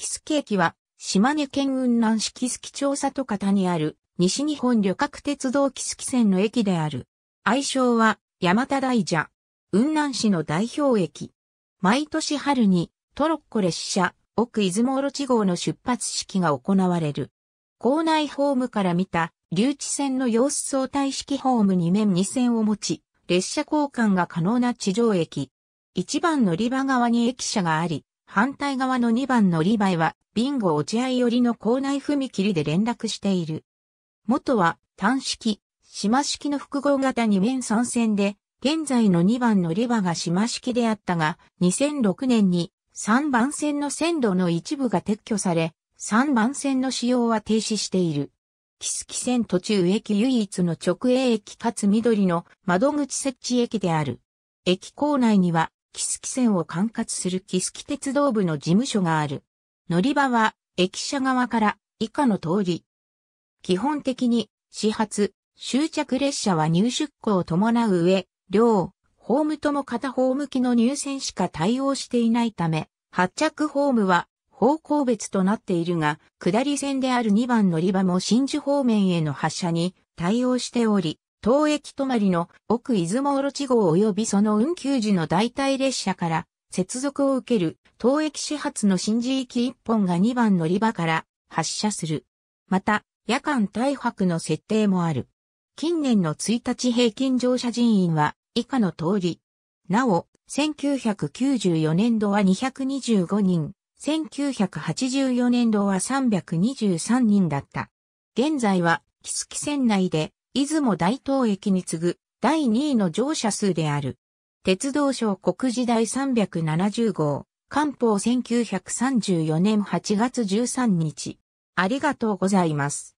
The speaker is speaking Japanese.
キケー駅は、島根県雲南市キ調査と方にある、西日本旅客鉄道キスキ線の駅である。愛称は、山田大蛇。雲南市の代表駅。毎年春に、トロッコ列車、奥出雲路地号の出発式が行われる。校内ホームから見た、留置線の様子相対式ホーム2面2線を持ち、列車交換が可能な地上駅。一番乗り場側に駅舎があり、反対側の2番のリ場へイは、ビンゴ落合寄りの校内踏切で連絡している。元は、単式、島式の複合型2面3線で、現在の2番のリバが島式であったが、2006年に3番線の線路の一部が撤去され、3番線の使用は停止している。キスキ線途中駅唯一の直営駅かつ緑の窓口設置駅である。駅構内には木月線を管轄する木月鉄道部の事務所がある。乗り場は駅舎側から以下の通り。基本的に始発、終着列車は入出庫を伴う上、両、ホームとも片方向きの入線しか対応していないため、発着ホームは方向別となっているが、下り線である2番乗り場も新宿方面への発車に対応しており、東駅止まりの奥出雲おろち号及びその運休時の代替列車から接続を受ける東駅始発の新寺き1本が2番乗り場から発車する。また、夜間大白の設定もある。近年の1日平均乗車人員は以下の通り。なお、1994年度は225人、1984年度は323人だった。現在は、木月線内で出雲大東駅に次ぐ第2位の乗車数である。鉄道省国時第370号、官報1934年8月13日。ありがとうございます。